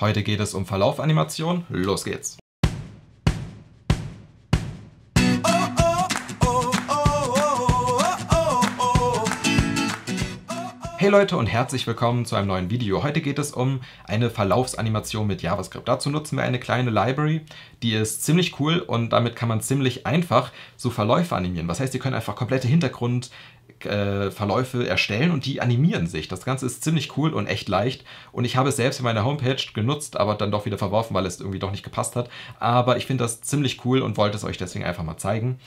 Heute geht es um Verlaufanimation. Los geht's! Hey Leute und herzlich willkommen zu einem neuen Video. Heute geht es um eine Verlaufsanimation mit JavaScript. Dazu nutzen wir eine kleine Library, die ist ziemlich cool und damit kann man ziemlich einfach so Verläufe animieren. Was heißt, ihr könnt einfach komplette Hintergrund, äh, Verläufe erstellen und die animieren sich. Das Ganze ist ziemlich cool und echt leicht. Und ich habe es selbst in meiner Homepage genutzt, aber dann doch wieder verworfen, weil es irgendwie doch nicht gepasst hat. Aber ich finde das ziemlich cool und wollte es euch deswegen einfach mal zeigen.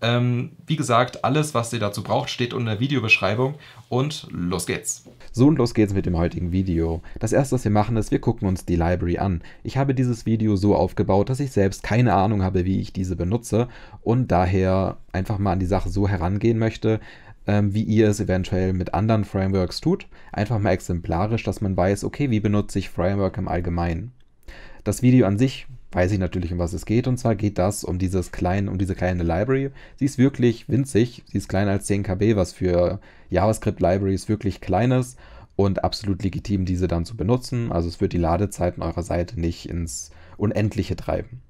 Ähm, wie gesagt, alles, was ihr dazu braucht, steht unter der Videobeschreibung. Und los geht's. So und los geht's mit dem heutigen Video. Das erste, was wir machen, ist, wir gucken uns die Library an. Ich habe dieses Video so aufgebaut, dass ich selbst keine Ahnung habe, wie ich diese benutze und daher einfach mal an die Sache so herangehen möchte, ähm, wie ihr es eventuell mit anderen Frameworks tut. Einfach mal exemplarisch, dass man weiß, okay, wie benutze ich Framework im Allgemeinen. Das Video an sich weiß ich natürlich, um was es geht. Und zwar geht das um, dieses kleine, um diese kleine Library. Sie ist wirklich winzig. Sie ist kleiner als 10 KB, was für JavaScript-Libraries wirklich klein ist und absolut legitim, diese dann zu benutzen. Also es wird die Ladezeiten eurer Seite nicht ins Unendliche treiben.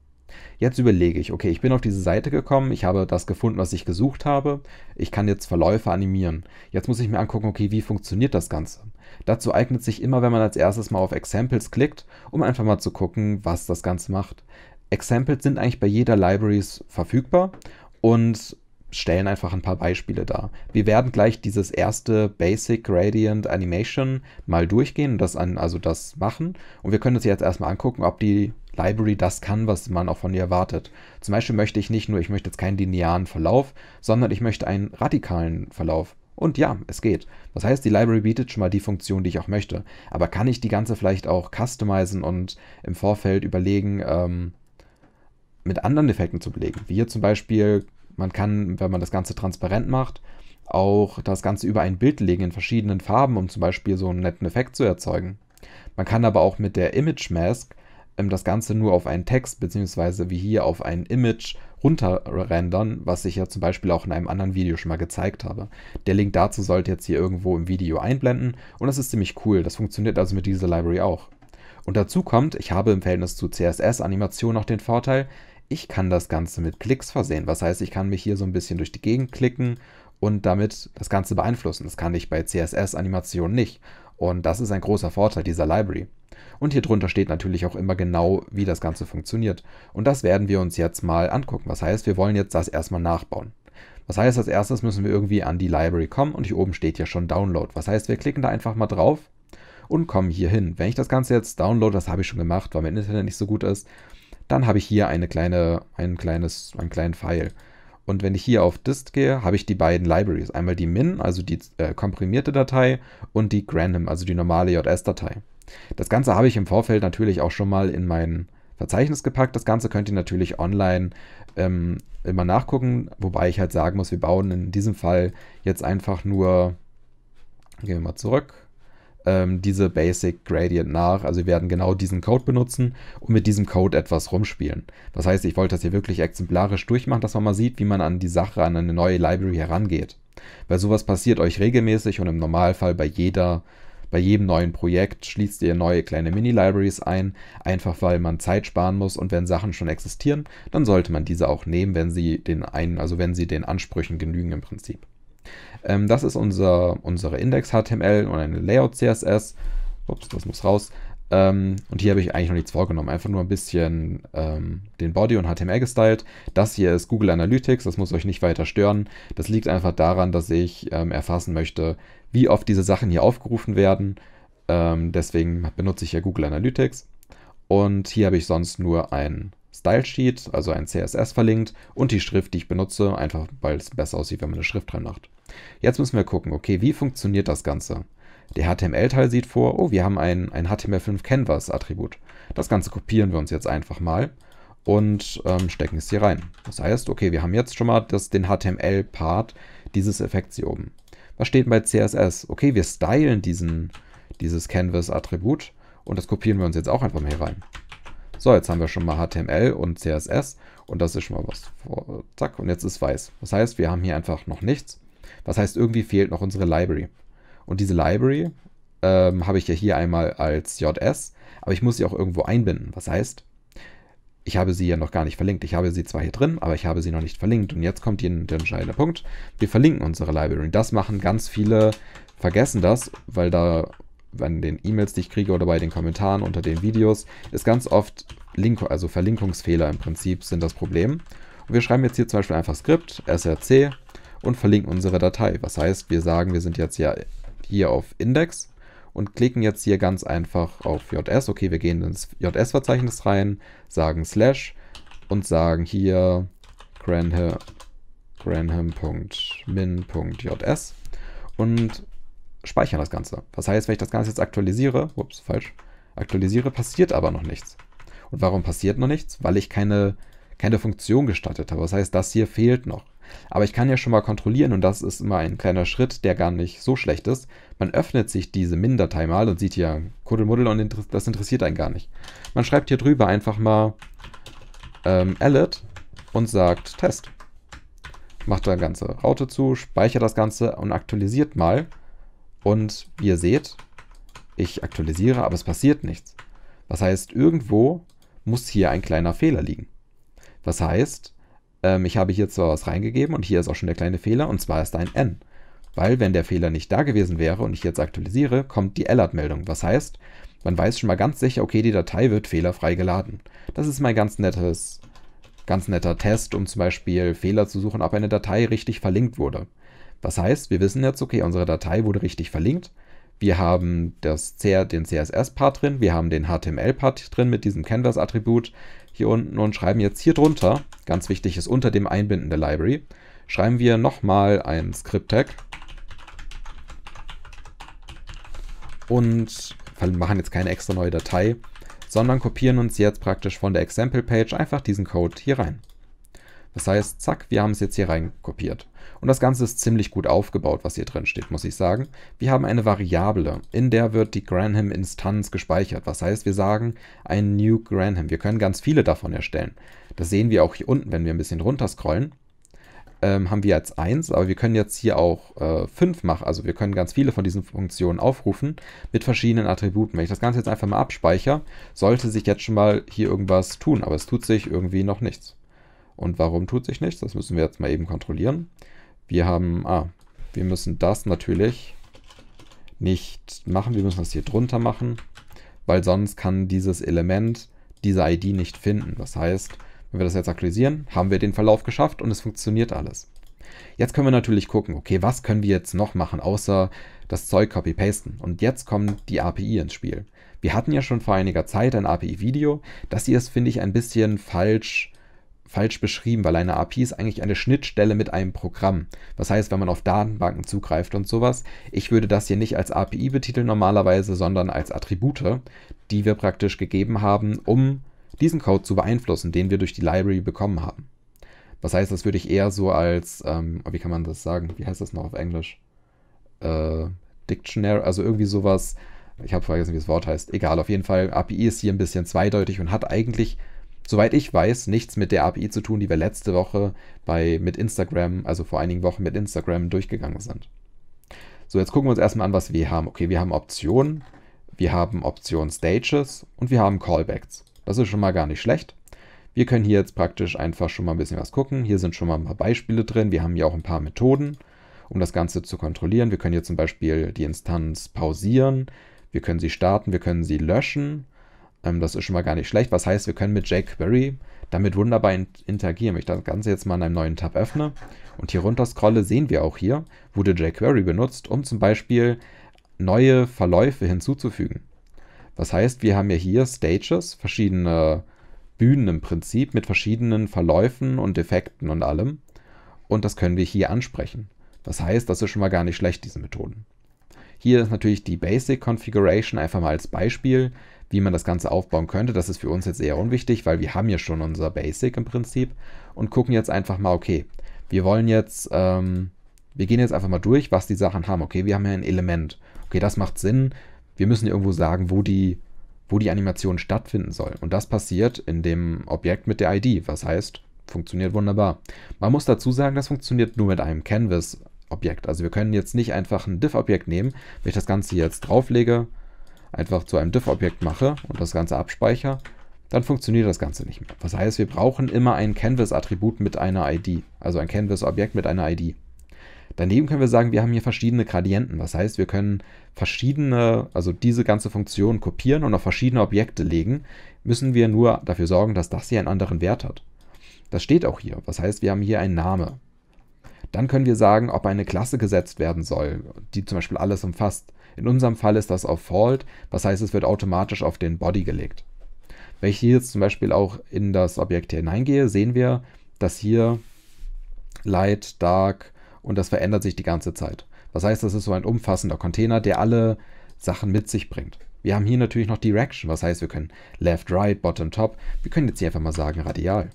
Jetzt überlege ich, okay, ich bin auf diese Seite gekommen, ich habe das gefunden, was ich gesucht habe, ich kann jetzt Verläufe animieren. Jetzt muss ich mir angucken, okay, wie funktioniert das Ganze? Dazu eignet sich immer, wenn man als erstes mal auf Examples klickt, um einfach mal zu gucken, was das Ganze macht. Examples sind eigentlich bei jeder Library verfügbar und stellen einfach ein paar Beispiele dar. Wir werden gleich dieses erste Basic Gradient Animation mal durchgehen das an, also das machen. Und wir können uns jetzt erstmal angucken, ob die Library das kann, was man auch von ihr erwartet. Zum Beispiel möchte ich nicht nur, ich möchte jetzt keinen linearen Verlauf, sondern ich möchte einen radikalen Verlauf. Und ja, es geht. Das heißt, die Library bietet schon mal die Funktion, die ich auch möchte. Aber kann ich die ganze vielleicht auch customizen und im Vorfeld überlegen, ähm, mit anderen Effekten zu belegen? Wie hier zum Beispiel, man kann, wenn man das Ganze transparent macht, auch das Ganze über ein Bild legen in verschiedenen Farben, um zum Beispiel so einen netten Effekt zu erzeugen. Man kann aber auch mit der Image Mask ähm, das Ganze nur auf einen Text, beziehungsweise wie hier auf ein Image runterrendern, was ich ja zum Beispiel auch in einem anderen Video schon mal gezeigt habe. Der Link dazu sollte jetzt hier irgendwo im Video einblenden und das ist ziemlich cool. Das funktioniert also mit dieser Library auch. Und dazu kommt, ich habe im Verhältnis zu CSS-Animation noch den Vorteil, ich kann das Ganze mit Klicks versehen. Was heißt, ich kann mich hier so ein bisschen durch die Gegend klicken und damit das Ganze beeinflussen. Das kann ich bei css animation nicht. Und das ist ein großer Vorteil dieser Library. Und hier drunter steht natürlich auch immer genau, wie das Ganze funktioniert. Und das werden wir uns jetzt mal angucken. Was heißt, wir wollen jetzt das erstmal nachbauen. Was heißt, als erstes müssen wir irgendwie an die Library kommen und hier oben steht ja schon Download. Was heißt, wir klicken da einfach mal drauf und kommen hier hin. Wenn ich das Ganze jetzt download, das habe ich schon gemacht, weil mein Internet nicht so gut ist, dann habe ich hier eine kleine, ein kleines, einen kleinen File. Und wenn ich hier auf Dist gehe, habe ich die beiden Libraries. Einmal die min, also die äh, komprimierte Datei, und die granim, also die normale JS-Datei. Das Ganze habe ich im Vorfeld natürlich auch schon mal in mein Verzeichnis gepackt. Das Ganze könnt ihr natürlich online ähm, immer nachgucken, wobei ich halt sagen muss, wir bauen in diesem Fall jetzt einfach nur, gehen wir mal zurück, ähm, diese Basic Gradient nach. Also wir werden genau diesen Code benutzen und mit diesem Code etwas rumspielen. Das heißt, ich wollte das hier wirklich exemplarisch durchmachen, dass man mal sieht, wie man an die Sache, an eine neue Library herangeht. Weil sowas passiert euch regelmäßig und im Normalfall bei jeder bei jedem neuen Projekt schließt ihr neue kleine Mini-Libraries ein, einfach weil man Zeit sparen muss und wenn Sachen schon existieren, dann sollte man diese auch nehmen, wenn sie den einen, also wenn sie den Ansprüchen genügen im Prinzip. Ähm, das ist unser, unsere Index-HTML und eine Layout-CSS. Ups, das muss raus. Ähm, und hier habe ich eigentlich noch nichts vorgenommen. Einfach nur ein bisschen ähm, den Body und HTML gestylt. Das hier ist Google Analytics. Das muss euch nicht weiter stören. Das liegt einfach daran, dass ich ähm, erfassen möchte, wie oft diese Sachen hier aufgerufen werden. Ähm, deswegen benutze ich hier Google Analytics. Und hier habe ich sonst nur ein Stylesheet, also ein CSS verlinkt und die Schrift, die ich benutze, einfach weil es besser aussieht, wenn man eine Schrift dran macht. Jetzt müssen wir gucken, okay, wie funktioniert das Ganze? Der HTML-Teil sieht vor, oh, wir haben ein, ein HTML5-Canvas-Attribut. Das Ganze kopieren wir uns jetzt einfach mal und ähm, stecken es hier rein. Das heißt, okay, wir haben jetzt schon mal das, den HTML-Part dieses Effekts hier oben. Was steht bei CSS? Okay, wir stylen diesen, dieses Canvas-Attribut und das kopieren wir uns jetzt auch einfach mal hier rein. So, jetzt haben wir schon mal HTML und CSS und das ist schon mal was. Zack, und jetzt ist weiß. Das heißt, wir haben hier einfach noch nichts. Das heißt, irgendwie fehlt noch unsere Library. Und diese Library ähm, habe ich ja hier einmal als JS, aber ich muss sie auch irgendwo einbinden. Was heißt, ich habe sie ja noch gar nicht verlinkt. Ich habe sie zwar hier drin, aber ich habe sie noch nicht verlinkt. Und jetzt kommt hier der entscheidende Punkt. Wir verlinken unsere Library. Das machen ganz viele, vergessen das, weil da an den E-Mails, die ich kriege oder bei den Kommentaren unter den Videos, ist ganz oft Link, also Verlinkungsfehler im Prinzip sind das Problem. Und wir schreiben jetzt hier zum Beispiel einfach Skript, src und verlinken unsere Datei. Was heißt, wir sagen, wir sind jetzt ja hier auf Index und klicken jetzt hier ganz einfach auf JS. Okay, wir gehen ins JS-Verzeichnis rein, sagen slash und sagen hier granham.min.js und speichern das Ganze. Das heißt, wenn ich das Ganze jetzt aktualisiere, ups, falsch, aktualisiere, passiert aber noch nichts. Und warum passiert noch nichts? Weil ich keine, keine Funktion gestattet habe. Das heißt, das hier fehlt noch. Aber ich kann ja schon mal kontrollieren und das ist immer ein kleiner Schritt, der gar nicht so schlecht ist. Man öffnet sich diese Min-Datei mal und sieht hier Kuddelmuddel und das interessiert einen gar nicht. Man schreibt hier drüber einfach mal ähm, alert und sagt Test. Macht da ganze Raute zu, speichert das Ganze und aktualisiert mal. Und wie ihr seht, ich aktualisiere, aber es passiert nichts. Was heißt, irgendwo muss hier ein kleiner Fehler liegen. Was heißt, ähm, ich habe hier zwar was reingegeben und hier ist auch schon der kleine Fehler und zwar ist ein N. Weil wenn der Fehler nicht da gewesen wäre und ich jetzt aktualisiere, kommt die LAT-Meldung. Was heißt, man weiß schon mal ganz sicher, okay, die Datei wird fehlerfrei geladen. Das ist mein ganz nettes, ganz netter Test, um zum Beispiel Fehler zu suchen, ob eine Datei richtig verlinkt wurde. Das heißt, wir wissen jetzt, okay, unsere Datei wurde richtig verlinkt. Wir haben das, den CSS-Part drin, wir haben den HTML-Part drin mit diesem Canvas-Attribut hier unten und schreiben jetzt hier drunter, ganz wichtig ist unter dem Einbinden der Library, schreiben wir nochmal ein Script-Tag und machen jetzt keine extra neue Datei, sondern kopieren uns jetzt praktisch von der Example-Page einfach diesen Code hier rein. Das heißt, zack, wir haben es jetzt hier reinkopiert. Und das Ganze ist ziemlich gut aufgebaut, was hier drin steht, muss ich sagen. Wir haben eine Variable, in der wird die Granham-Instanz gespeichert. Was heißt, wir sagen ein New Granham. Wir können ganz viele davon erstellen. Das sehen wir auch hier unten, wenn wir ein bisschen runter scrollen. Ähm, haben wir jetzt 1, aber wir können jetzt hier auch äh, 5 machen. Also wir können ganz viele von diesen Funktionen aufrufen mit verschiedenen Attributen. Wenn ich das Ganze jetzt einfach mal abspeichere, sollte sich jetzt schon mal hier irgendwas tun, aber es tut sich irgendwie noch nichts. Und warum tut sich nichts? Das müssen wir jetzt mal eben kontrollieren. Wir haben, ah, wir müssen das natürlich nicht machen. Wir müssen das hier drunter machen, weil sonst kann dieses Element diese ID nicht finden. Das heißt, wenn wir das jetzt aktualisieren, haben wir den Verlauf geschafft und es funktioniert alles. Jetzt können wir natürlich gucken, okay, was können wir jetzt noch machen, außer das Zeug copy-pasten. Und jetzt kommt die API ins Spiel. Wir hatten ja schon vor einiger Zeit ein API-Video. Das hier ist, finde ich, ein bisschen falsch falsch beschrieben, weil eine API ist eigentlich eine Schnittstelle mit einem Programm. Das heißt, wenn man auf Datenbanken zugreift und sowas, ich würde das hier nicht als API betiteln normalerweise, sondern als Attribute, die wir praktisch gegeben haben, um diesen Code zu beeinflussen, den wir durch die Library bekommen haben. Das heißt, das würde ich eher so als, ähm, wie kann man das sagen, wie heißt das noch auf Englisch? Äh, Dictionary, also irgendwie sowas, ich habe vergessen, wie das Wort heißt, egal, auf jeden Fall, API ist hier ein bisschen zweideutig und hat eigentlich soweit ich weiß, nichts mit der API zu tun, die wir letzte Woche bei, mit Instagram, also vor einigen Wochen mit Instagram durchgegangen sind. So, jetzt gucken wir uns erstmal an, was wir haben. Okay, wir haben Optionen, wir haben Option Stages und wir haben Callbacks. Das ist schon mal gar nicht schlecht. Wir können hier jetzt praktisch einfach schon mal ein bisschen was gucken. Hier sind schon mal ein paar Beispiele drin. Wir haben hier auch ein paar Methoden, um das Ganze zu kontrollieren. Wir können hier zum Beispiel die Instanz pausieren. Wir können sie starten, wir können sie löschen. Ähm, das ist schon mal gar nicht schlecht. Was heißt, wir können mit jQuery damit wunderbar interagieren. Wenn ich das Ganze jetzt mal in einem neuen Tab öffne und hier runter scrolle, sehen wir auch hier, wurde jQuery benutzt, um zum Beispiel neue Verläufe hinzuzufügen. Das heißt, wir haben ja hier Stages, verschiedene Bühnen im Prinzip mit verschiedenen Verläufen und Effekten und allem. Und das können wir hier ansprechen. Das heißt, das ist schon mal gar nicht schlecht, diese Methoden. Hier ist natürlich die Basic Configuration einfach mal als Beispiel wie man das Ganze aufbauen könnte. Das ist für uns jetzt eher unwichtig, weil wir haben ja schon unser Basic im Prinzip und gucken jetzt einfach mal, okay, wir wollen jetzt, ähm, wir gehen jetzt einfach mal durch, was die Sachen haben. Okay, wir haben ja ein Element. Okay, das macht Sinn. Wir müssen irgendwo sagen, wo die, wo die Animation stattfinden soll. Und das passiert in dem Objekt mit der ID, was heißt, funktioniert wunderbar. Man muss dazu sagen, das funktioniert nur mit einem Canvas-Objekt. Also wir können jetzt nicht einfach ein Diff-Objekt nehmen, wenn ich das Ganze jetzt drauflege, einfach zu einem diff objekt mache und das Ganze abspeichere, dann funktioniert das Ganze nicht mehr. Das heißt, wir brauchen immer ein Canvas-Attribut mit einer ID, also ein Canvas-Objekt mit einer ID. Daneben können wir sagen, wir haben hier verschiedene Gradienten. Das heißt, wir können verschiedene, also diese ganze Funktion kopieren und auf verschiedene Objekte legen, müssen wir nur dafür sorgen, dass das hier einen anderen Wert hat. Das steht auch hier. Das heißt, wir haben hier einen Name. Dann können wir sagen, ob eine Klasse gesetzt werden soll, die zum Beispiel alles umfasst. In unserem Fall ist das auf Fault, was heißt, es wird automatisch auf den Body gelegt. Wenn ich hier jetzt zum Beispiel auch in das Objekt hier hineingehe, sehen wir, dass hier Light, Dark und das verändert sich die ganze Zeit. Das heißt, das ist so ein umfassender Container, der alle Sachen mit sich bringt. Wir haben hier natürlich noch Direction, was heißt, wir können Left, Right, Bottom, Top. Wir können jetzt hier einfach mal sagen Radial.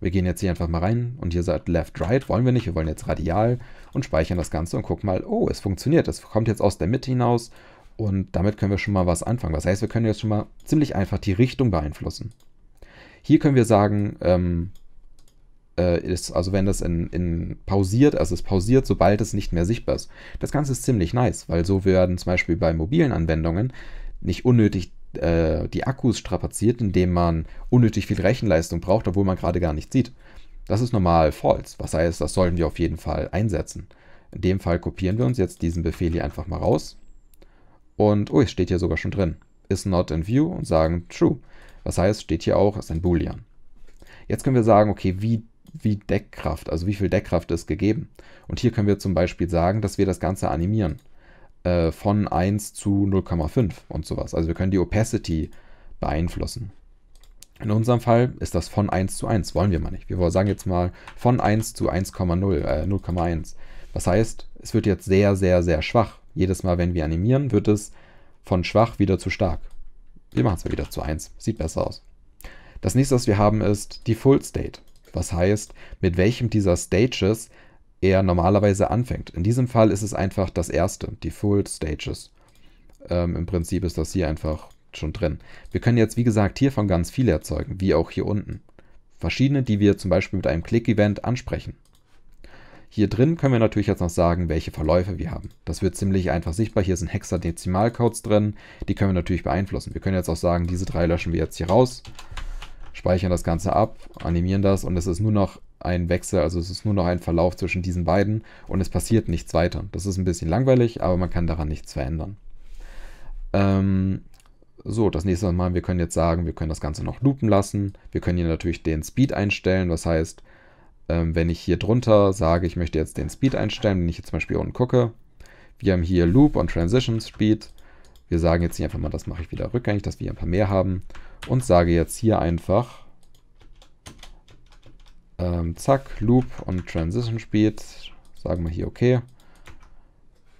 Wir gehen jetzt hier einfach mal rein und hier sagt Left, Right, wollen wir nicht, wir wollen jetzt radial und speichern das Ganze und gucken mal, oh, es funktioniert, es kommt jetzt aus der Mitte hinaus und damit können wir schon mal was anfangen. Das heißt, wir können jetzt schon mal ziemlich einfach die Richtung beeinflussen. Hier können wir sagen, ähm, äh, ist, also wenn das in, in pausiert, also es pausiert, sobald es nicht mehr sichtbar ist. Das Ganze ist ziemlich nice, weil so werden zum Beispiel bei mobilen Anwendungen nicht unnötig äh, die Akkus strapaziert, indem man unnötig viel Rechenleistung braucht, obwohl man gerade gar nichts sieht. Das ist normal false. Was heißt, das sollten wir auf jeden Fall einsetzen. In dem Fall kopieren wir uns jetzt diesen Befehl hier einfach mal raus. Und, oh, es steht hier sogar schon drin. Is not in view und sagen true. Was heißt, steht hier auch, ist ein Boolean. Jetzt können wir sagen, okay, wie, wie Deckkraft, also wie viel Deckkraft ist gegeben. Und hier können wir zum Beispiel sagen, dass wir das Ganze animieren äh, von 1 zu 0,5 und sowas. Also wir können die Opacity beeinflussen. In unserem Fall ist das von 1 zu 1, wollen wir mal nicht. Wir sagen jetzt mal von 1 zu 1,0, äh, 0,1. Das heißt, es wird jetzt sehr, sehr, sehr schwach. Jedes Mal, wenn wir animieren, wird es von schwach wieder zu stark. Wir machen es mal wieder zu 1, sieht besser aus. Das nächste, was wir haben, ist die Full State. Was heißt, mit welchem dieser Stages er normalerweise anfängt. In diesem Fall ist es einfach das erste, die Full Stages. Ähm, Im Prinzip ist das hier einfach schon drin. Wir können jetzt, wie gesagt, hiervon ganz viele erzeugen, wie auch hier unten. Verschiedene, die wir zum Beispiel mit einem Click-Event ansprechen. Hier drin können wir natürlich jetzt noch sagen, welche Verläufe wir haben. Das wird ziemlich einfach sichtbar. Hier sind Hexadezimalcodes drin. Die können wir natürlich beeinflussen. Wir können jetzt auch sagen, diese drei löschen wir jetzt hier raus, speichern das Ganze ab, animieren das und es ist nur noch ein Wechsel, also es ist nur noch ein Verlauf zwischen diesen beiden und es passiert nichts weiter. Das ist ein bisschen langweilig, aber man kann daran nichts verändern. Ähm, so, das nächste Mal, wir können jetzt sagen, wir können das Ganze noch loopen lassen. Wir können hier natürlich den Speed einstellen, das heißt, ähm, wenn ich hier drunter sage, ich möchte jetzt den Speed einstellen, wenn ich jetzt zum Beispiel unten gucke, wir haben hier Loop und Transition Speed. Wir sagen jetzt hier einfach mal, das mache ich wieder rückgängig, dass wir hier ein paar mehr haben und sage jetzt hier einfach, ähm, zack, Loop und Transition Speed. Sagen wir hier okay.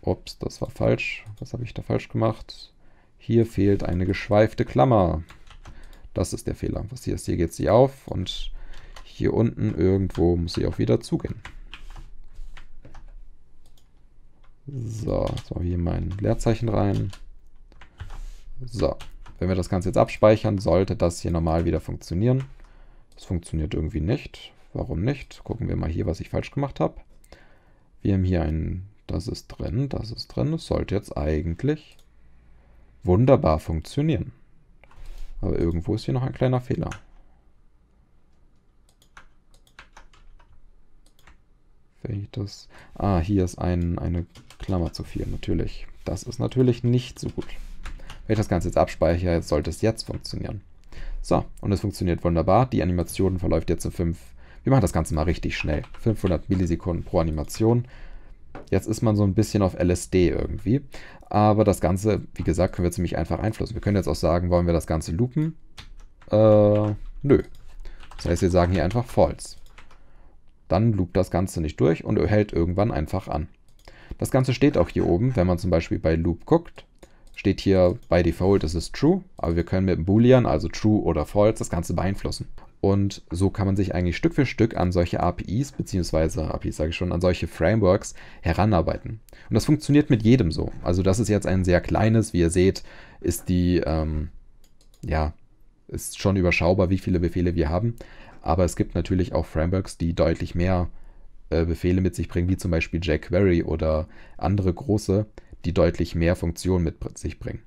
Ups, das war falsch. Was habe ich da falsch gemacht? Hier fehlt eine geschweifte Klammer. Das ist der Fehler. Was hier ist, hier geht sie auf und hier unten irgendwo muss sie auch wieder zugehen. So, jetzt machen wir hier mein Leerzeichen rein. So, wenn wir das Ganze jetzt abspeichern, sollte das hier normal wieder funktionieren. Das funktioniert irgendwie nicht. Warum nicht? Gucken wir mal hier, was ich falsch gemacht habe. Wir haben hier ein, das ist drin, das ist drin. Es sollte jetzt eigentlich wunderbar funktionieren. Aber irgendwo ist hier noch ein kleiner Fehler. Wenn ich das... Ah, hier ist ein, eine Klammer zu viel, natürlich. Das ist natürlich nicht so gut. Wenn ich das Ganze jetzt abspeichere, sollte es jetzt funktionieren. So, und es funktioniert wunderbar. Die Animation verläuft jetzt in 5 wir machen das Ganze mal richtig schnell. 500 Millisekunden pro Animation. Jetzt ist man so ein bisschen auf LSD irgendwie. Aber das Ganze, wie gesagt, können wir ziemlich einfach einflussen. Wir können jetzt auch sagen, wollen wir das Ganze loopen? Äh, nö. Das heißt, wir sagen hier einfach false. Dann loopt das Ganze nicht durch und hält irgendwann einfach an. Das Ganze steht auch hier oben, wenn man zum Beispiel bei Loop guckt steht hier bei Default, das ist True, aber wir können mit einem Boolean, also True oder False, das Ganze beeinflussen. Und so kann man sich eigentlich Stück für Stück an solche APIs, beziehungsweise APIs sage ich schon, an solche Frameworks heranarbeiten. Und das funktioniert mit jedem so. Also das ist jetzt ein sehr kleines, wie ihr seht, ist die, ähm, ja, ist schon überschaubar, wie viele Befehle wir haben. Aber es gibt natürlich auch Frameworks, die deutlich mehr äh, Befehle mit sich bringen, wie zum Beispiel jQuery oder andere große, die deutlich mehr Funktionen mit sich bringen.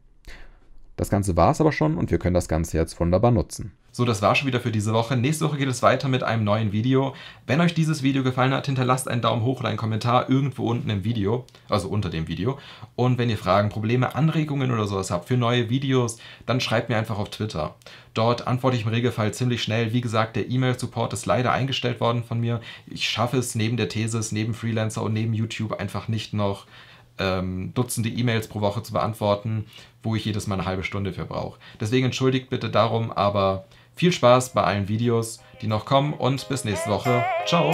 Das Ganze war es aber schon und wir können das Ganze jetzt wunderbar nutzen. So, das war schon wieder für diese Woche. Nächste Woche geht es weiter mit einem neuen Video. Wenn euch dieses Video gefallen hat, hinterlasst einen Daumen hoch oder einen Kommentar irgendwo unten im Video, also unter dem Video. Und wenn ihr Fragen, Probleme, Anregungen oder sowas habt für neue Videos, dann schreibt mir einfach auf Twitter. Dort antworte ich im Regelfall ziemlich schnell. Wie gesagt, der E-Mail-Support ist leider eingestellt worden von mir. Ich schaffe es neben der Thesis, neben Freelancer und neben YouTube einfach nicht noch ähm, Dutzende E-Mails pro Woche zu beantworten, wo ich jedes Mal eine halbe Stunde für brauche. Deswegen entschuldigt bitte darum, aber viel Spaß bei allen Videos, die noch kommen und bis nächste Woche. Ciao!